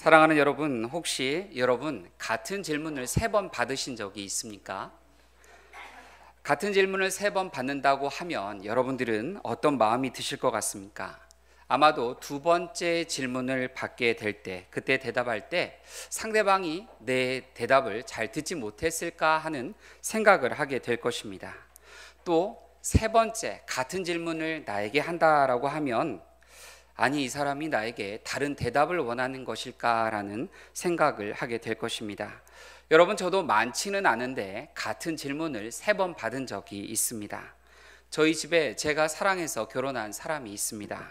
사랑하는 여러분, 혹시 여러분 같은 질문을 세 번 받으신 적이 있습니까? 같은 질문을 세 번 받는다고 하면 여러분들은 어떤 마음이 드실 것 같습니까? 아마도 두 번째 질문을 받게 될 때, 그때 대답할 때 상대방이 내 대답을 잘 듣지 못했을까 하는 생각을 하게 될 것입니다. 또 세 번째 같은 질문을 나에게 한다라고 하면 아니 이 사람이 나에게 다른 대답을 원하는 것일까라는 생각을 하게 될 것입니다. 여러분 저도 많지는 않은데 같은 질문을 세 번 받은 적이 있습니다. 저희 집에 제가 사랑해서 결혼한 사람이 있습니다.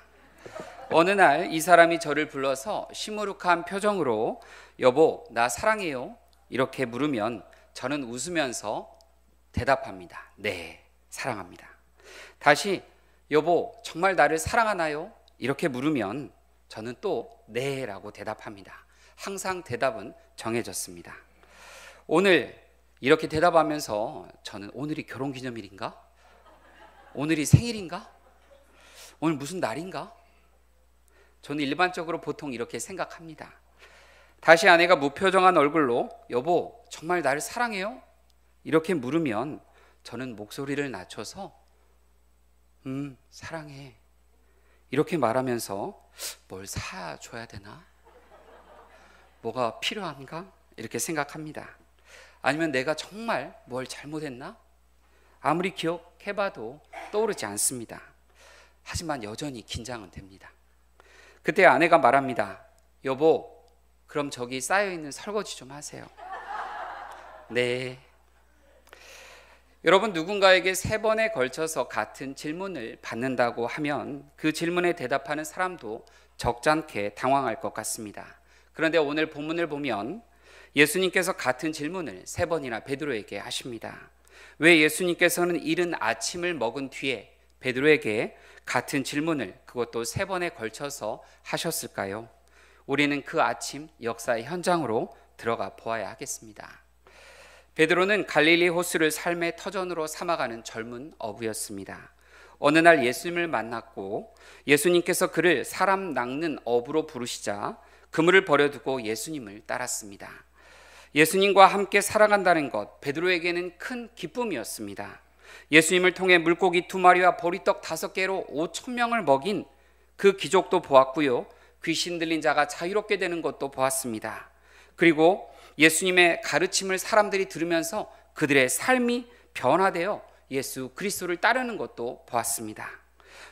어느 날 이 사람이 저를 불러서 시무룩한 표정으로 여보 나 사랑해요 이렇게 물으면 저는 웃으면서 대답합니다. 네 사랑합니다. 다시 여보 정말 나를 사랑하나요? 이렇게 물으면 저는 또 네라고 대답합니다. 항상 대답은 정해졌습니다. 오늘 이렇게 대답하면서 저는 오늘이 결혼 기념일인가? 오늘이 생일인가? 오늘 무슨 날인가? 저는 일반적으로 보통 이렇게 생각합니다. 다시 아내가 무표정한 얼굴로 여보 정말 나를 사랑해요? 이렇게 물으면 저는 목소리를 낮춰서 음 사랑해 이렇게 말하면서 뭘 사줘야 되나? 뭐가 필요한가? 이렇게 생각합니다. 아니면 내가 정말 뭘 잘못했나? 아무리 기억해봐도 떠오르지 않습니다. 하지만 여전히 긴장은 됩니다. 그때 아내가 말합니다. 여보, 그럼 저기 쌓여있는 설거지 좀 하세요. 네. 여러분 누군가에게 세 번에 걸쳐서 같은 질문을 받는다고 하면 그 질문에 대답하는 사람도 적잖게 당황할 것 같습니다. 그런데 오늘 본문을 보면 예수님께서 같은 질문을 세 번이나 베드로에게 하십니다. 왜 예수님께서는 이른 아침을 먹은 뒤에 베드로에게 같은 질문을 그것도 세 번에 걸쳐서 하셨을까요? 우리는 그 아침 역사의 현장으로 들어가 보아야 하겠습니다. 베드로는 갈릴리 호수를 삶의 터전으로 삼아가는 젊은 어부였습니다. 어느 날 예수님을 만났고 예수님께서 그를 사람 낚는 어부로 부르시자 그물을 버려두고 예수님을 따랐습니다. 예수님과 함께 살아간다는 것 베드로에게는 큰 기쁨이었습니다. 예수님을 통해 물고기 두 마리와 보리떡 다섯 개로 오천 명을 먹인 그 기적도 보았고요. 귀신 들린 자가 자유롭게 되는 것도 보았습니다. 그리고 예수님의 가르침을 사람들이 들으면서 그들의 삶이 변화되어 예수 그리스도를 따르는 것도 보았습니다.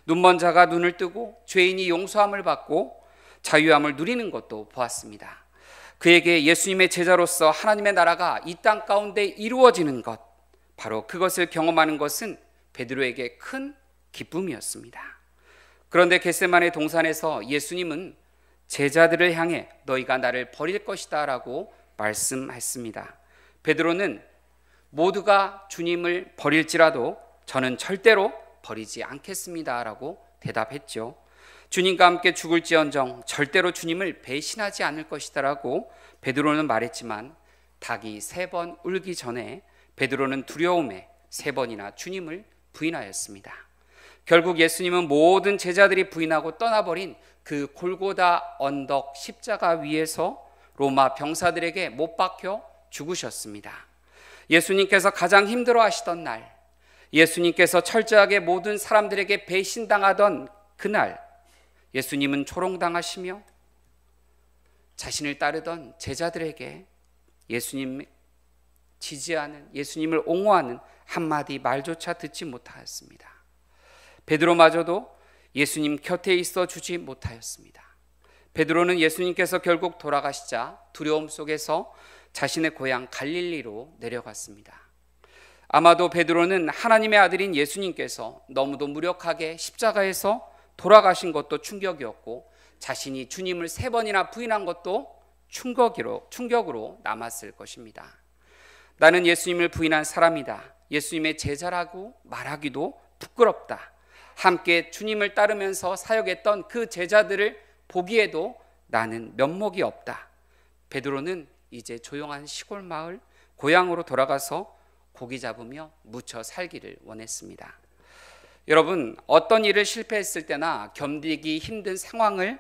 눈먼 자가 눈을 뜨고 죄인이 용서함을 받고 자유함을 누리는 것도 보았습니다. 그에게 예수님의 제자로서 하나님의 나라가 이 땅 가운데 이루어지는 것 바로 그것을 경험하는 것은 베드로에게 큰 기쁨이었습니다. 그런데 겟세만의 동산에서 예수님은 제자들을 향해 너희가 나를 버릴 것이다라고 말씀했습니다. 베드로는 모두가 주님을 버릴지라도 저는 절대로 버리지 않겠습니다라고 대답했죠. 주님과 함께 죽을지언정 절대로 주님을 배신하지 않을 것이다라고 베드로는 말했지만 닭이 세 번 울기 전에 베드로는 두려움에 세 번이나 주님을 부인하였습니다. 결국 예수님은 모든 제자들이 부인하고 떠나버린 그 골고다 언덕 십자가 위에서 로마 병사들에게 못 박혀 죽으셨습니다. 예수님께서 가장 힘들어 하시던 날, 예수님께서 철저하게 모든 사람들에게 배신당하던 그날, 예수님은 초롱당하시며 자신을 따르던 제자들에게 예수님 지지하는 예수님을 옹호하는 한마디 말조차 듣지 못하였습니다. 베드로마저도 예수님 곁에 있어 주지 못하였습니다. 베드로는 예수님께서 결국 돌아가시자 두려움 속에서 자신의 고향 갈릴리로 내려갔습니다. 아마도 베드로는 하나님의 아들인 예수님께서 너무도 무력하게 십자가에서 돌아가신 것도 충격이었고 자신이 주님을 세 번이나 부인한 것도 충격으로, 충격으로 남았을 것입니다. 나는 예수님을 부인한 사람이다. 예수님의 제자라고 말하기도 부끄럽다. 함께 주님을 따르면서 사역했던 그 제자들을 보기에도 나는 면목이 없다. 베드로는 이제 조용한 시골 마을 고향으로 돌아가서 고기 잡으며 묻혀 살기를 원했습니다. 여러분, 어떤 일을 실패했을 때나 견디기 힘든 상황을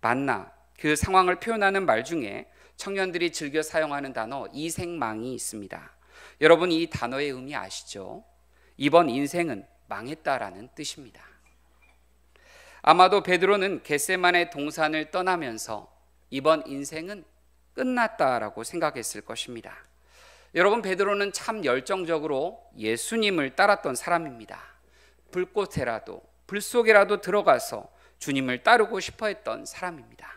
만나 그 상황을 표현하는 말 중에 청년들이 즐겨 사용하는 단어 이생망이 있습니다. 여러분 이 단어의 의미 아시죠? 이번 인생은 망했다라는 뜻입니다. 아마도 베드로는 겟세만의 동산을 떠나면서 이번 인생은 끝났다라고 생각했을 것입니다. 여러분 베드로는 참 열정적으로 예수님을 따랐던 사람입니다. 불꽃에라도 불속에라도 들어가서 주님을 따르고 싶어 했던 사람입니다.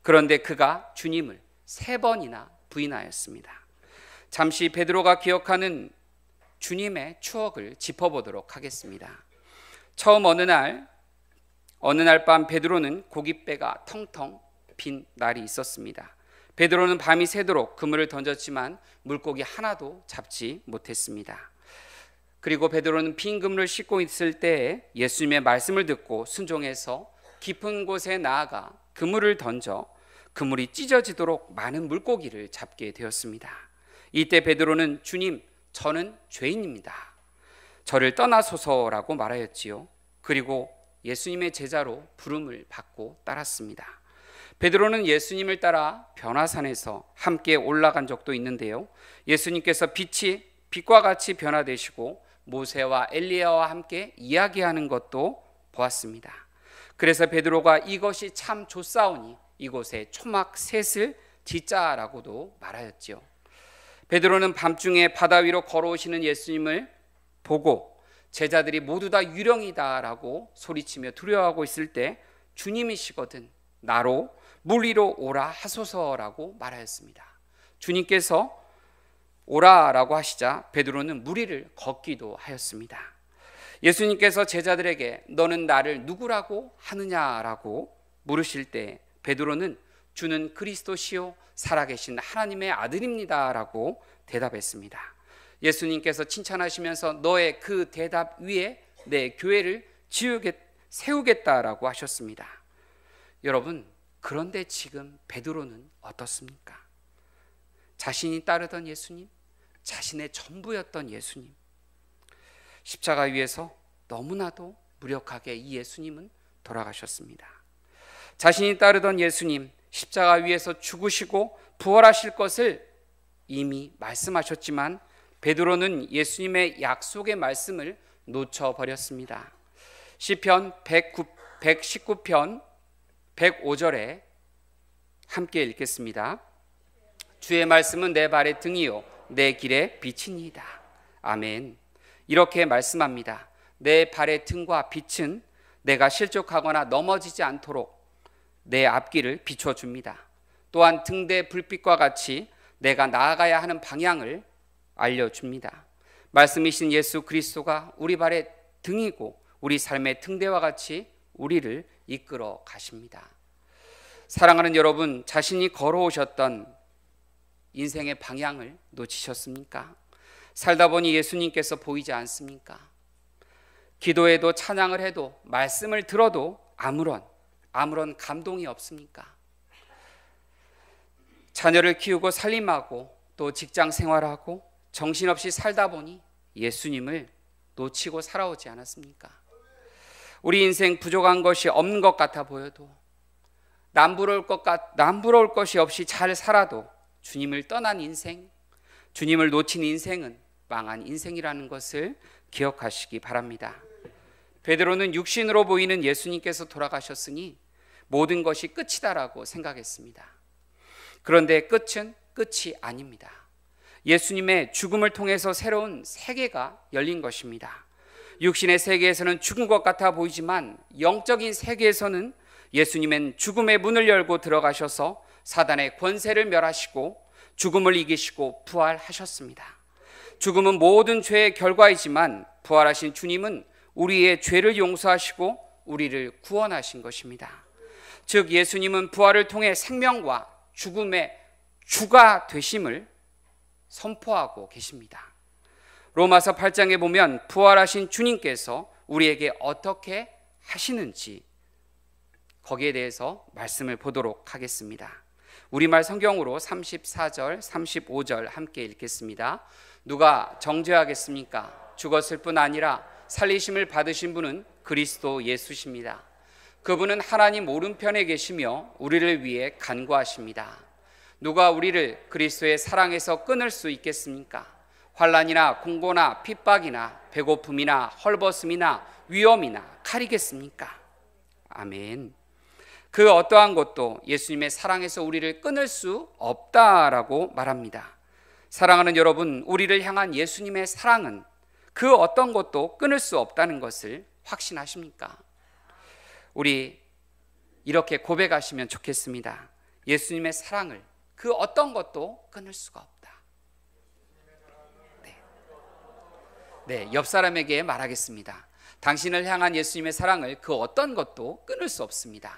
그런데 그가 주님을 세 번이나 부인하였습니다. 잠시 베드로가 기억하는 주님의 추억을 짚어보도록 하겠습니다. 처음 어느 날 어느 날 밤 베드로는 고깃배가 텅텅 빈 날이 있었습니다. 베드로는 밤이 새도록 그물을 던졌지만 물고기 하나도 잡지 못했습니다. 그리고 베드로는 빈 그물을 씻고 있을 때 예수님의 말씀을 듣고 순종해서 깊은 곳에 나아가 그물을 던져 그물이 찢어지도록 많은 물고기를 잡게 되었습니다. 이때 베드로는 주님, 저는 죄인입니다. 저를 떠나소서라고 말하였지요. 그리고 예수님의 제자로 부름을 받고 따랐습니다. 베드로는 예수님을 따라 변화산에서 함께 올라간 적도 있는데요. 예수님께서 빛이 빛과 같이 변화되시고 모세와 엘리야와 함께 이야기하는 것도 보았습니다. 그래서 베드로가 이것이 참 좋사오니 이곳에 초막 셋을 짓자라고도 말하였지요. 베드로는 밤중에 바다 위로 걸어오시는 예수님을 보고 제자들이 모두 다 유령이다라고 소리치며 두려워하고 있을 때 주님이시거든 나로 물 위로 오라 하소서라고 말하였습니다. 주님께서 오라라고 하시자 베드로는 물리를 걷기도 하였습니다. 예수님께서 제자들에게 너는 나를 누구라고 하느냐라고 물으실 때 베드로는 주는 그리스도시요 살아계신 하나님의 아들입니다라고 대답했습니다. 예수님께서 칭찬하시면서 너의 그 대답 위에 내 교회를 지우겠, 세우겠다라고 하셨습니다. 여러분, 그런데 지금 베드로는 어떻습니까? 자신이 따르던 예수님, 자신의 전부였던 예수님. 십자가 위에서 너무나도 무력하게 이 예수님은 돌아가셨습니다. 자신이 따르던 예수님, 십자가 위에서 죽으시고 부활하실 것을 이미 말씀하셨지만 베드로는 예수님의 약속의 말씀을 놓쳐 버렸습니다. 시편 109, 119편 105절에 함께 읽겠습니다. 주의 말씀은 내 발의 등이요 내 길의 빛이니이다. 아멘. 이렇게 말씀합니다. 내 발의 등과 빛은 내가 실족하거나 넘어지지 않도록 내 앞길을 비춰 줍니다. 또한 등대 불빛과 같이 내가 나아가야 하는 방향을 알려줍니다. 말씀이신 예수 그리스도가 우리 발의 등이고 우리 삶의 등대와 같이 우리를 이끌어 가십니다. 사랑하는 여러분, 자신이 걸어오셨던 인생의 방향을 놓치셨습니까? 살다 보니 예수님께서 보이지 않습니까? 기도해도 찬양을 해도 말씀을 들어도 아무런 아무런 감동이 없습니까? 자녀를 키우고 살림하고 또 직장 생활하고 정신없이 살다 보니 예수님을 놓치고 살아오지 않았습니까? 우리 인생 부족한 것이 없는 것 같아 보여도 남부러울 것 같, 남부러울 것이 없이 잘 살아도 주님을 떠난 인생, 주님을 놓친 인생은 망한 인생이라는 것을 기억하시기 바랍니다. 베드로는 육신으로 보이는 예수님께서 돌아가셨으니 모든 것이 끝이다라고 생각했습니다. 그런데 끝은 끝이 아닙니다. 예수님의 죽음을 통해서 새로운 세계가 열린 것입니다. 육신의 세계에서는 죽은 것 같아 보이지만 영적인 세계에서는 예수님은 죽음의 문을 열고 들어가셔서 사단의 권세를 멸하시고 죽음을 이기시고 부활하셨습니다. 죽음은 모든 죄의 결과이지만 부활하신 주님은 우리의 죄를 용서하시고 우리를 구원하신 것입니다. 즉 예수님은 부활을 통해 생명과 죽음의 주가 되심을 선포하고 계십니다. 로마서 8장에 보면 부활하신 주님께서 우리에게 어떻게 하시는지 거기에 대해서 말씀을 보도록 하겠습니다. 우리말 성경으로 34절, 35절 함께 읽겠습니다. 누가 정죄하겠습니까? 죽었을 뿐 아니라 살리심을 받으신 분은 그리스도 예수십니다. 그분은 하나님 오른편에 계시며 우리를 위해 간구하십니다. 누가 우리를 그리스도의 사랑에서 끊을 수 있겠습니까? 환란이나 공고나 핍박이나 배고픔이나 헐벗음이나 위험이나 칼이겠습니까? 아멘. 그 어떠한 것도 예수님의 사랑에서 우리를 끊을 수 없다라고 말합니다. 사랑하는 여러분, 우리를 향한 예수님의 사랑은 그 어떤 것도 끊을 수 없다는 것을 확신하십니까? 우리 이렇게 고백하시면 좋겠습니다. 예수님의 사랑을 그 어떤 것도 끊을 수가 없다. 네. 네, 옆 사람에게 말하겠습니다. 당신을 향한 예수님의 사랑을 그 어떤 것도 끊을 수 없습니다.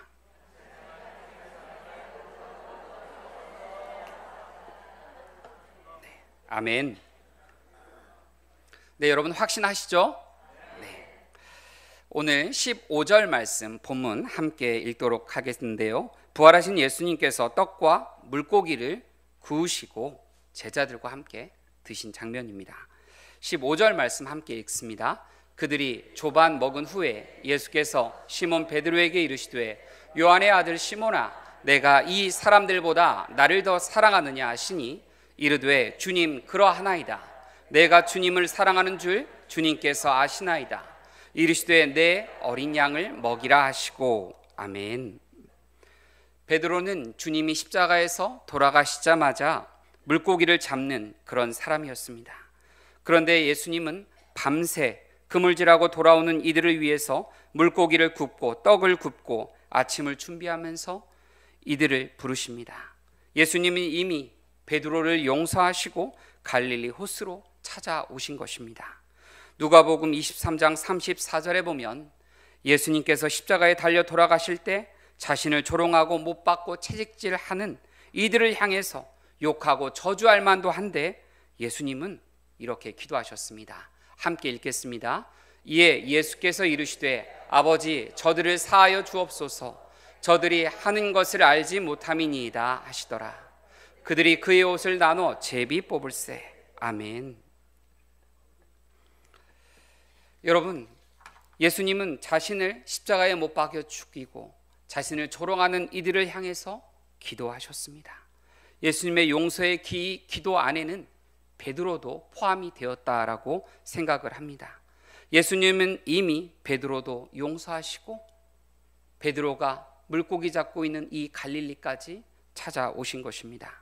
네, 아멘. 네, 여러분 확신하시죠? 네. 오늘 15절 말씀 본문 함께 읽도록 하겠는데요. 부활하신 예수님께서 떡과 물고기를 구우시고 제자들과 함께 드신 장면입니다. 15절 말씀 함께 읽습니다. 그들이 조반 먹은 후에 예수께서 시몬 베드로에게 이르시되 요한의 아들 시몬아 내가 이 사람들보다 나를 더 사랑하느냐 하시니 이르되 주님 그러하나이다 내가 주님을 사랑하는 줄 주님께서 아시나이다 이르시되 내 어린 양을 먹이라 하시고 아멘 베드로는 주님이 십자가에서 돌아가시자마자 물고기를 잡는 그런 사람이었습니다. 그런데 예수님은 밤새 그물질하고 돌아오는 이들을 위해서 물고기를 굽고 떡을 굽고 아침을 준비하면서 이들을 부르십니다. 예수님은 이미 베드로를 용서하시고 갈릴리 호수로 찾아오신 것입니다. 누가복음 23장 34절에 보면 예수님께서 십자가에 달려 돌아가실 때 자신을 조롱하고 못 받고 채찍질하는 이들을 향해서 욕하고 저주할 만도 한데 예수님은 이렇게 기도하셨습니다. 함께 읽겠습니다. 이에 예수께서 이르시되 아버지 저들을 사하여 주옵소서 저들이 하는 것을 알지 못함이니이다 하시더라. 그들이 그의 옷을 나눠 제비 뽑을세. 아멘. 여러분, 예수님은 자신을 십자가에 못 박여 죽이고 자신을 조롱하는 이들을 향해서 기도하셨습니다. 예수님의 용서의 기, 기도 안에는 베드로도 포함이 되었다라고 생각을 합니다. 예수님은 이미 베드로도 용서하시고 베드로가 물고기 잡고 있는 이 갈릴리까지 찾아오신 것입니다.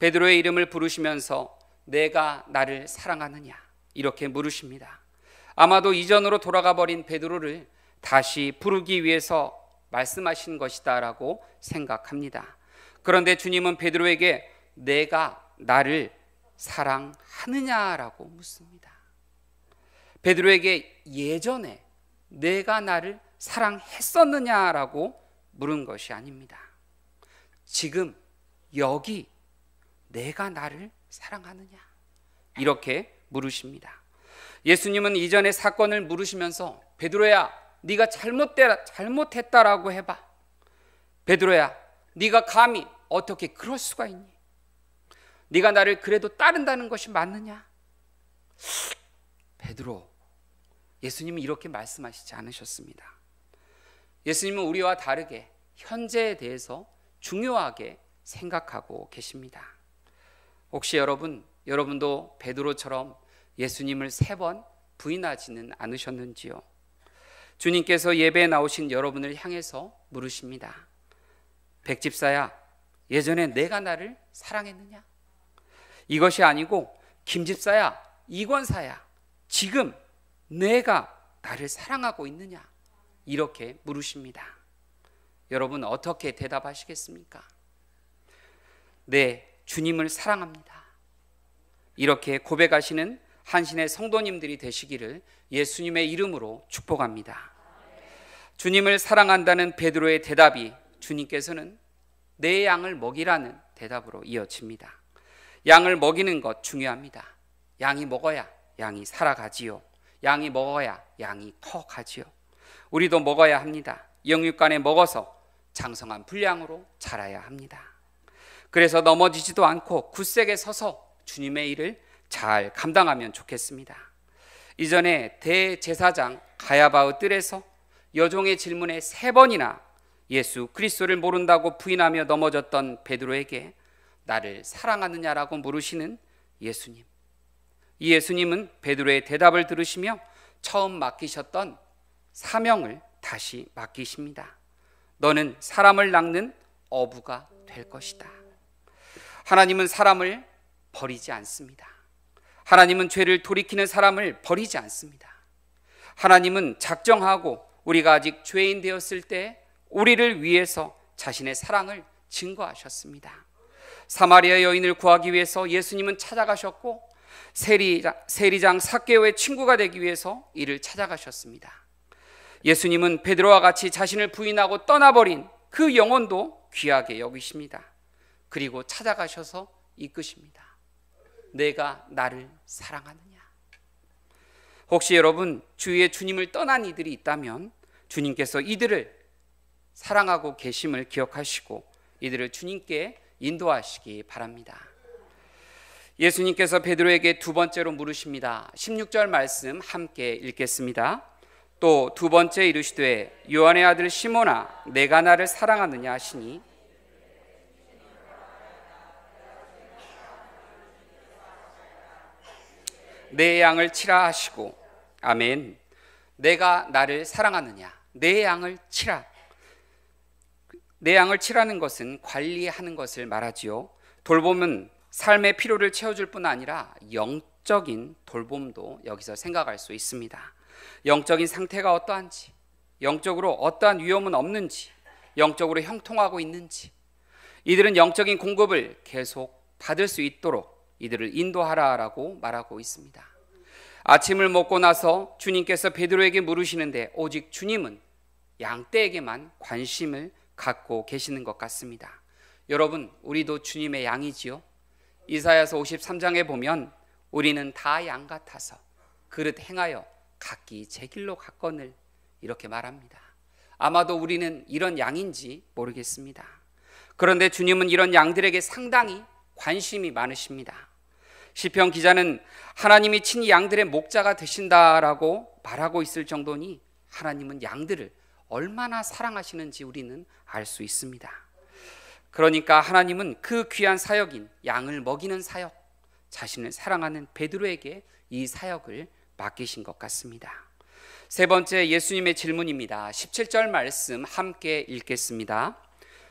베드로의 이름을 부르시면서 내가 나를 사랑하느냐 이렇게 물으십니다. 아마도 이전으로 돌아가 버린 베드로를 다시 부르기 위해서 말씀하신 것이다라고 생각합니다. 그런데 주님은 베드로에게 내가 나를 사랑하느냐라고 묻습니다. 베드로에게 예전에 내가 나를 사랑했었느냐라고 물은 것이 아닙니다. 지금 여기 내가 나를 사랑하느냐 이렇게 물으십니다. 예수님은 이전의 사건을 물으시면서 베드로야 네가 잘못되라 잘못했다라고 해봐. 베드로야, 네가 감히 어떻게 그럴 수가 있니? 네가 나를 그래도 따른다는 것이 맞느냐? 베드로, 예수님은 이렇게 말씀하시지 않으셨습니다. 예수님은 우리와 다르게 현재에 대해서 중요하게 생각하고 계십니다. 혹시 여러분, 여러분도 베드로처럼 예수님을 세 번 부인하지는 않으셨는지요? 주님께서 예배에 나오신 여러분을 향해서 물으십니다. 백집사야, 예전에 내가 나를 사랑했느냐? 이것이 아니고, 김집사야, 이권사야, 지금 내가 나를 사랑하고 있느냐? 이렇게 물으십니다. 여러분, 어떻게 대답하시겠습니까? 네, 주님을 사랑합니다. 이렇게 고백하시는 한신의 성도님들이 되시기를 예수님의 이름으로 축복합니다. 주님을 사랑한다는 베드로의 대답이 주님께서는 내 양을 먹이라는 대답으로 이어집니다. 양을 먹이는 것 중요합니다. 양이 먹어야 양이 살아가지요. 양이 먹어야 양이 커가지요. 우리도 먹어야 합니다. 영육간에 먹어서 장성한 분량으로 자라야 합니다. 그래서 넘어지지도 않고 굳세게 서서 주님의 일을 잘 감당하면 좋겠습니다. 이전에 대제사장 가야바의 뜰에서 여종의 질문에 세 번이나 예수 그리스도를 모른다고 부인하며 넘어졌던 베드로에게 나를 사랑하느냐라고 물으시는 예수님. 이 예수님은 베드로의 대답을 들으시며 처음 맡기셨던 사명을 다시 맡기십니다. 너는 사람을 낚는 어부가 될 것이다. 하나님은 사람을 버리지 않습니다. 하나님은 죄를 돌이키는 사람을 버리지 않습니다. 하나님은 작정하고 우리가 아직 죄인 되었을 때 우리를 위해서 자신의 사랑을 증거하셨습니다. 사마리아 여인을 구하기 위해서 예수님은 찾아가셨고 세리장, 세리장 사케오의 친구가 되기 위해서 이를 찾아가셨습니다. 예수님은 베드로와 같이 자신을 부인하고 떠나버린 그 영혼도 귀하게 여기십니다. 그리고 찾아가셔서 이끄십니다. 내가 나를 사랑하느냐? 혹시 여러분 주위에 주님을 떠난 이들이 있다면 주님께서 이들을 사랑하고 계심을 기억하시고 이들을 주님께 인도하시기 바랍니다. 예수님께서 베드로에게 두 번째로 물으십니다. 16절 말씀 함께 읽겠습니다. 또 두 번째 이르시되 요한의 아들 시모나 내가 나를 사랑하느냐 하시니 내 양을 치라 하시고 아멘. 내가 나를 사랑하느냐? 내 양을 치라. 내 양을 치라는 것은 관리하는 것을 말하지요. 돌봄은 삶의 필요를 채워줄 뿐 아니라 영적인 돌봄도 여기서 생각할 수 있습니다. 영적인 상태가 어떠한지, 영적으로 어떠한 위험은 없는지, 영적으로 형통하고 있는지, 이들은 영적인 공급을 계속 받을 수 있도록 이들을 인도하라라고 말하고 있습니다. 아침을 먹고 나서 주님께서 베드로에게 물으시는데 오직 주님은 양떼에게만 관심을 갖고 계시는 것 같습니다. 여러분, 우리도 주님의 양이지요. 이사야서 53장에 보면 우리는 다 양 같아서 그릇 행하여 각기 제 길로 갔거늘 이렇게 말합니다. 아마도 우리는 이런 양인지 모르겠습니다. 그런데 주님은 이런 양들에게 상당히 관심이 많으십니다. 시편 기자는 하나님이 친히 양들의 목자가 되신다라고 말하고 있을 정도니 하나님은 양들을 얼마나 사랑하시는지 우리는 알 수 있습니다. 그러니까 하나님은 그 귀한 사역인 양을 먹이는 사역, 자신을 사랑하는 베드로에게 이 사역을 맡기신 것 같습니다. 세 번째 예수님의 질문입니다. 17절 말씀 함께 읽겠습니다.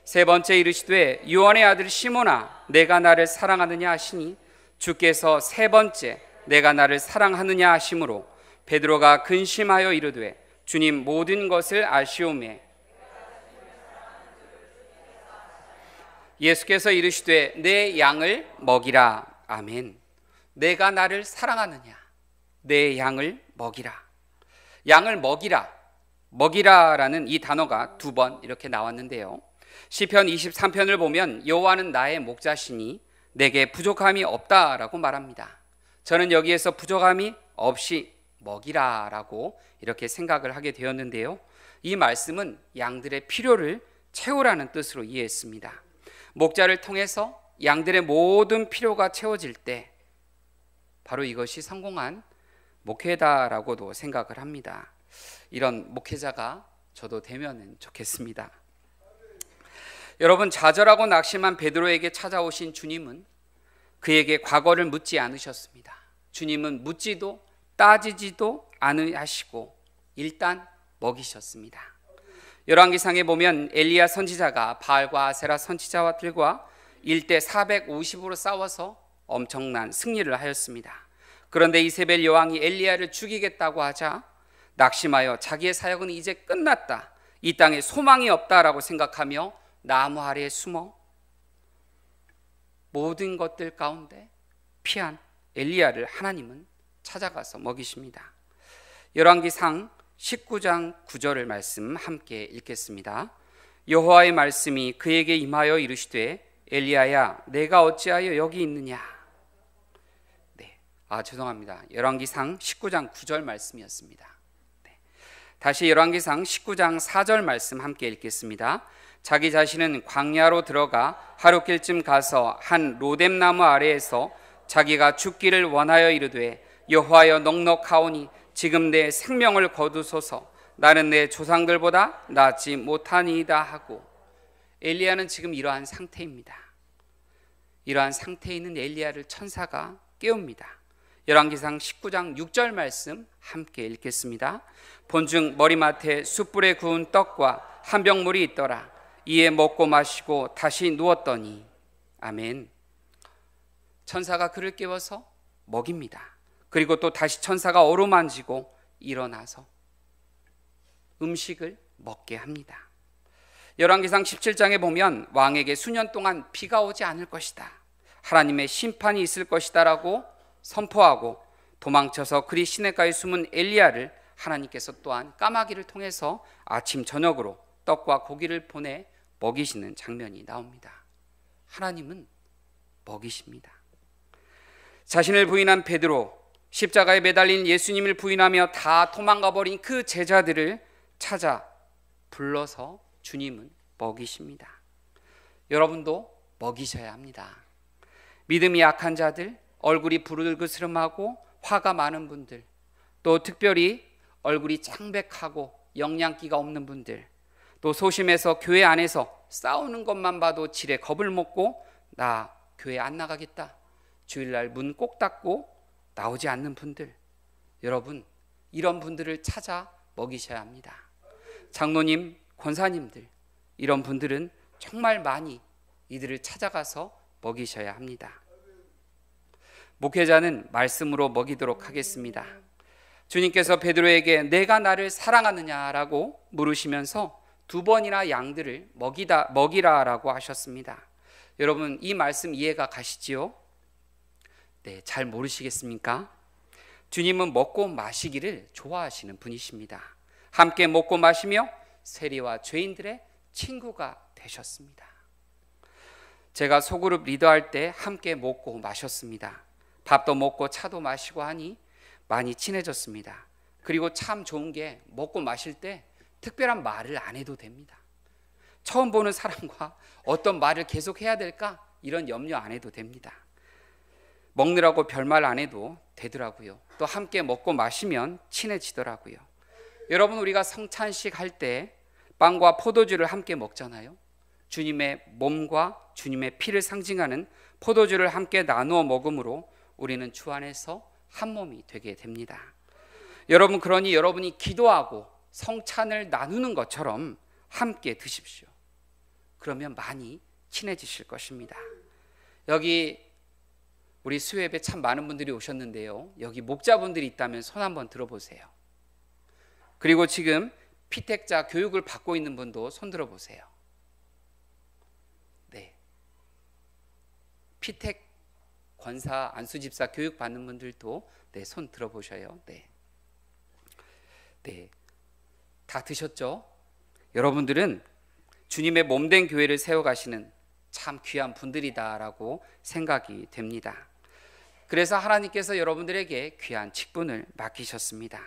세 번째 이르시되 요한의 아들 시몬아 내가 나를 사랑하느냐 하시니 주께서 세 번째 내가 나를 사랑하느냐 하심으로 베드로가 근심하여 이르되 주님 모든 것을 아시오매 예수께서 이르시되 내 양을 먹이라 아멘 내가 나를 사랑하느냐 내 양을 먹이라 양을 먹이라 먹이라라는 이 단어가 두 번 이렇게 나왔는데요 시편 23편을 보면 여호와는 나의 목자시니 내게 부족함이 없다라고 말합니다. 저는 여기에서 부족함이 없이 먹이라라고 이렇게 생각을 하게 되었는데요. 이 말씀은 양들의 필요를 채우라는 뜻으로 이해했습니다. 목자를 통해서 양들의 모든 필요가 채워질 때 바로 이것이 성공한 목회다라고도 생각을 합니다. 이런 목회자가 저도 되면 좋겠습니다. 여러분 좌절하고 낙심한 베드로에게 찾아오신 주님은 그에게 과거를 묻지 않으셨습니다. 주님은 묻지도 따지지도 않으시고 일단 먹이셨습니다. 열왕기상에 보면 엘리야 선지자가 바알과 아세라 선지자와 들과 일대 450으로 싸워서 엄청난 승리를 하였습니다. 그런데 이세벨 여왕이 엘리야를 죽이겠다고 하자 낙심하여 자기의 사역은 이제 끝났다. 이 땅에 소망이 없다라고 생각하며 나무 아래에 숨어 모든 것들 가운데 피한 엘리야를 하나님은 찾아가서 먹이십니다. 열왕기상 19장 9절을 말씀 함께 읽겠습니다. 여호와의 말씀이 그에게 임하여 이르시되 엘리야야 내가 어찌하여 여기 있느냐. 네. 아 죄송합니다. 열왕기상 19장 9절 말씀이었습니다. 네. 다시 열왕기상 19장 4절 말씀 함께 읽겠습니다. 자기 자신은 광야로 들어가 하루길쯤 가서 한 로뎀나무 아래에서 자기가 죽기를 원하여 이르되 여호와여 넉넉하오니 지금 내 생명을 거두소서 나는 내 조상들보다 낫지 못하니이다 하고 엘리야는 지금 이러한 상태입니다. 이러한 상태에 있는 엘리야를 천사가 깨웁니다. 열왕기상 19장 6절 말씀 함께 읽겠습니다. 본중 머리맡에 숯불에 구운 떡과 한 병물이 있더라. 이에 먹고 마시고 다시 누웠더니 아멘. 천사가 그를 깨워서 먹입니다. 그리고 또 다시 천사가 어루만지고 일어나서 음식을 먹게 합니다. 열왕기상 17장에 보면 왕에게 수년 동안 비가 오지 않을 것이다. 하나님의 심판이 있을 것이다라고 선포하고 도망쳐서 그리 시내가에 숨은 엘리야를 하나님께서 또한 까마귀를 통해서 아침 저녁으로 떡과 고기를 보내 먹이시는 장면이 나옵니다. 하나님은 먹이십니다. 자신을 부인한 베드로, 십자가에 매달린 예수님을 부인하며 다 도망가 버린 그 제자들을 찾아 불러서 주님은 먹이십니다. 여러분도 먹이셔야 합니다. 믿음이 약한 자들, 얼굴이 부르스름하고 화가 많은 분들, 또 특별히 얼굴이 창백하고 영양기가 없는 분들, 또 소심해서 교회 안에서 싸우는 것만 봐도 지레 겁을 먹고 나 교회 안 나가겠다. 주일날 문 꼭 닫고 나오지 않는 분들. 여러분, 이런 분들을 찾아 먹이셔야 합니다. 장로님, 권사님들, 이런 분들은 정말 많이 이들을 찾아가서 먹이셔야 합니다. 목회자는 말씀으로 먹이도록 하겠습니다. 주님께서 베드로에게 내가 나를 사랑하느냐라고 물으시면서 두 번이나 양들을 먹이다 먹이라라고 하셨습니다. 여러분 이 말씀 이해가 가시지요? 네, 잘 모르시겠습니까? 주님은 먹고 마시기를 좋아하시는 분이십니다. 함께 먹고 마시며 세리와 죄인들의 친구가 되셨습니다. 제가 소그룹 리더할 때 함께 먹고 마셨습니다. 밥도 먹고 차도 마시고 하니 많이 친해졌습니다. 그리고 참 좋은 게 먹고 마실 때 특별한 말을 안 해도 됩니다. 처음 보는 사람과 어떤 말을 계속 해야 될까? 이런 염려 안 해도 됩니다. 먹느라고 별말 안 해도 되더라고요. 또 함께 먹고 마시면 친해지더라고요. 여러분 우리가 성찬식 할 때 빵과 포도주를 함께 먹잖아요. 주님의 몸과 주님의 피를 상징하는 포도주를 함께 나누어 먹음으로 우리는 주 안에서 한 몸이 되게 됩니다. 여러분 그러니 여러분이 기도하고 성찬을 나누는 것처럼 함께 드십시오. 그러면 많이 친해지실 것입니다. 여기 우리 수협에 참 많은 분들이 오셨는데요. 여기 목자분들이 있다면 손 한번 들어보세요. 그리고 지금 피택자 교육을 받고 있는 분도 손 들어보세요. 네. 피택 권사 안수 집사 교육 받는 분들도 네, 손 들어보셔요. 네. 네. 다 드셨죠? 여러분들은 주님의 몸된 교회를 세워가시는 참 귀한 분들이다라고 생각이 됩니다. 그래서 하나님께서 여러분들에게 귀한 직분을 맡기셨습니다.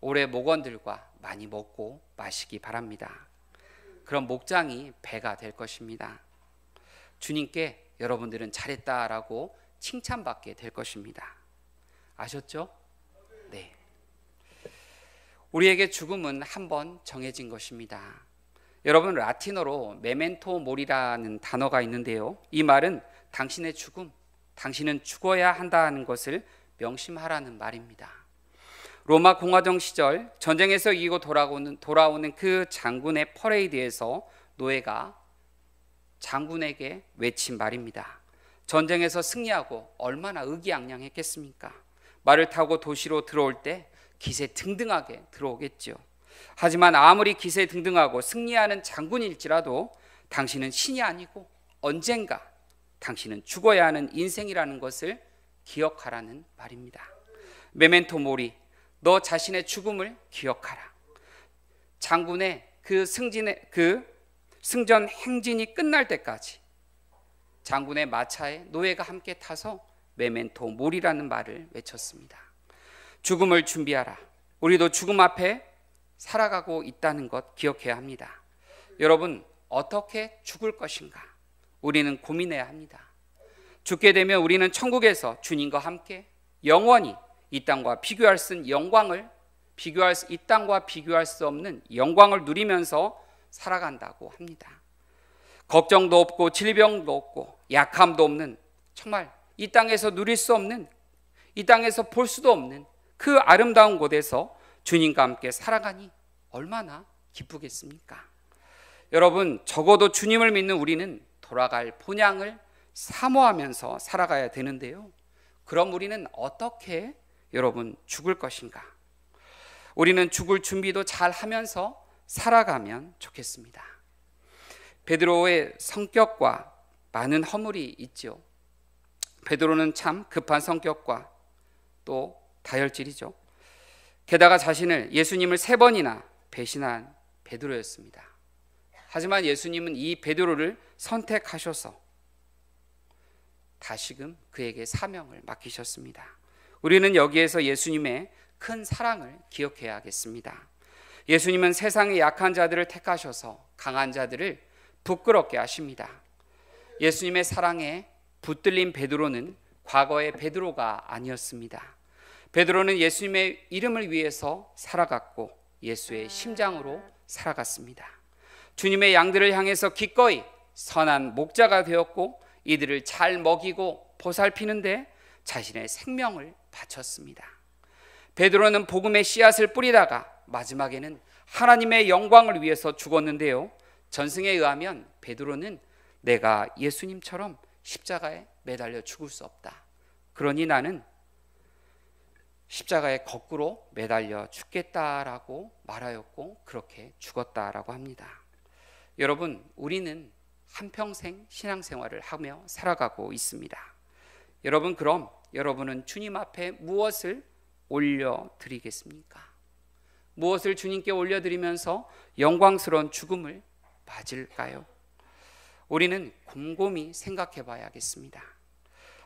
올해 목원들과 많이 먹고 마시기 바랍니다. 그럼 목장이 배가 될 것입니다. 주님께 여러분들은 잘했다라고 칭찬받게 될 것입니다. 아셨죠? 우리에게 죽음은 한 번 정해진 것입니다. 여러분 라틴어로 메멘토 모리라는 단어가 있는데요. 이 말은 당신의 죽음, 당신은 죽어야 한다는 것을 명심하라는 말입니다. 로마 공화정 시절 전쟁에서 이기고 돌아오는, 돌아오는 그 장군의 퍼레이드에서 노예가 장군에게 외친 말입니다. 전쟁에서 승리하고 얼마나 의기양양했겠습니까? 말을 타고 도시로 들어올 때 기세 등등하게 들어오겠죠 하지만 아무리 기세 등등하고 승리하는 장군일지라도 당신은 신이 아니고 언젠가 당신은 죽어야 하는 인생이라는 것을 기억하라는 말입니다. 메멘토 모리, 너 자신의 죽음을 기억하라. 장군의 그 승진의 그 승전 행진이 끝날 때까지 장군의 마차에 노예가 함께 타서 메멘토 모리라는 말을 외쳤습니다. 죽음을 준비하라. 우리도 죽음 앞에 살아가고 있다는 것 기억해야 합니다. 여러분, 어떻게 죽을 것인가? 우리는 고민해야 합니다. 죽게 되면 우리는 천국에서 주님과 함께 영원히 이 땅과 비교할 수 있는 영광을 비교할 수, 이 땅과 비교할 수 없는 영광을 누리면서 살아간다고 합니다. 걱정도 없고 질병도 없고 약함도 없는 정말 이 땅에서 누릴 수 없는 이 땅에서 볼 수도 없는 그 아름다운 곳에서 주님과 함께 살아가니 얼마나 기쁘겠습니까? 여러분, 적어도 주님을 믿는 우리는 돌아갈 본향을 사모하면서 살아가야 되는데요. 그럼 우리는 어떻게 여러분 죽을 것인가? 우리는 죽을 준비도 잘 하면서 살아가면 좋겠습니다. 베드로의 성격과 많은 허물이 있지 베드로는 참 급한 성격과 또 다혈질이죠. 게다가 자신을 예수님을 세 번이나 배신한 베드로였습니다. 하지만 예수님은 이 베드로를 선택하셔서 다시금 그에게 사명을 맡기셨습니다. 우리는 여기에서 예수님의 큰 사랑을 기억해야겠습니다. 예수님은 세상의 약한 자들을 택하셔서 강한 자들을 부끄럽게 하십니다. 예수님의 사랑에 붙들린 베드로는 과거의 베드로가 아니었습니다. 베드로는 예수님의 이름을 위해서 살아갔고 예수의 심장으로 살아갔습니다. 주님의 양들을 향해서 기꺼이 선한 목자가 되었고 이들을 잘 먹이고 보살피는데 자신의 생명을 바쳤습니다. 베드로는 복음의 씨앗을 뿌리다가 마지막에는 하나님의 영광을 위해서 죽었는데요. 전승에 의하면 베드로는 내가 예수님처럼 십자가에 매달려 죽을 수 없다. 그러니 나는 십자가에 거꾸로 매달려 죽겠다라고 말하였고 그렇게 죽었다라고 합니다. 여러분, 우리는 한평생 신앙생활을 하며 살아가고 있습니다. 여러분, 그럼 여러분은 주님 앞에 무엇을 올려드리겠습니까? 무엇을 주님께 올려드리면서 영광스러운 죽음을 맞을까요? 우리는 곰곰이 생각해 봐야겠습니다.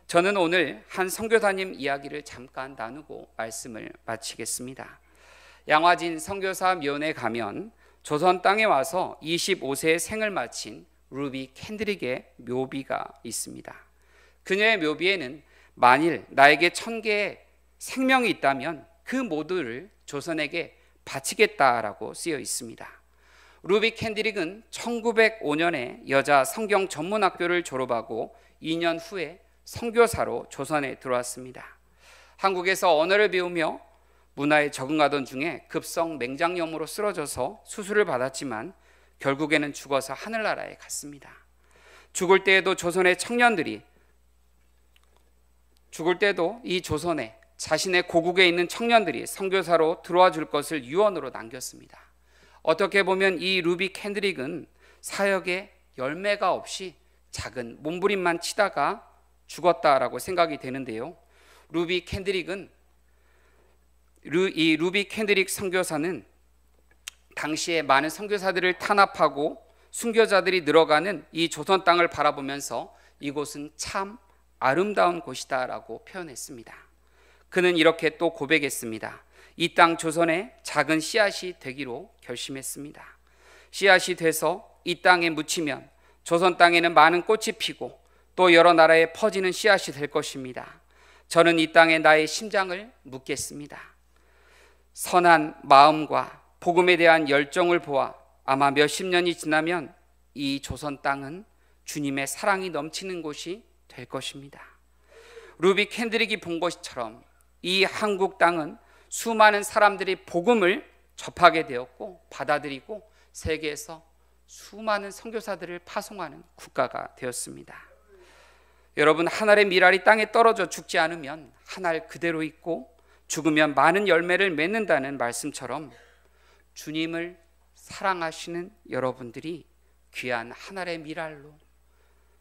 저는 오늘 한 선교사님 이야기를 잠깐 나누고 말씀을 마치겠습니다. 양화진 선교사 면에 가면 조선 땅에 와서 25세의 생을 마친 루비 캔드릭의 묘비가 있습니다. 그녀의 묘비에는 만일 나에게 천 개의 생명이 있다면 그 모두를 조선에게 바치겠다라고 쓰여 있습니다. 루비 캔드릭은 1905년에 여자 성경 전문학교를 졸업하고 2년 후에 선교사로 조선에 들어왔습니다. 한국에서 언어를 배우며 문화에 적응하던 중에 급성 맹장염으로 쓰러져서 수술을 받았지만 결국에는 죽어서 하늘나라에 갔습니다. 죽을 때에도 조선의 청년들이 죽을 때도 이 조선에 자신의 고국에 있는 청년들이 선교사로 들어와 줄 것을 유언으로 남겼습니다. 어떻게 보면 이 루비 캔드릭은 사역의 열매가 없이 작은 몸부림만 치다가 죽었다라고 생각이 되는데요. 루비 캔드릭은 루, 이 루비 캔드릭 선교사는 당시에 많은 선교사들을 탄압하고 순교자들이 늘어가는 이 조선 땅을 바라보면서 이곳은 참 아름다운 곳이다라고 표현했습니다. 그는 이렇게 또 고백했습니다. 이 땅 조선의 작은 씨앗이 되기로 결심했습니다. 씨앗이 돼서 이 땅에 묻히면 조선 땅에는 많은 꽃이 피고 또 여러 나라에 퍼지는 씨앗이 될 것입니다. 저는 이 땅에 나의 심장을 묻겠습니다. 선한 마음과 복음에 대한 열정을 보아 아마 몇십 년이 지나면 이 조선 땅은 주님의 사랑이 넘치는 곳이 될 것입니다. 루비 캔드릭이 본 것처럼 이 한국 땅은 수많은 사람들이 복음을 접하게 되었고 받아들이고 세계에서 수많은 선교사들을 파송하는 국가가 되었습니다. 여러분 한 알의 미랄이 땅에 떨어져 죽지 않으면 한 알 그대로 있고 죽으면 많은 열매를 맺는다는 말씀처럼 주님을 사랑하시는 여러분들이 귀한 한 알의 미랄로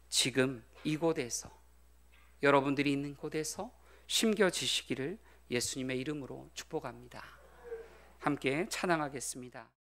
지금 이곳에서 여러분들이 있는 곳에서 심겨지시기를 예수님의 이름으로 축복합니다. 함께 찬양하겠습니다.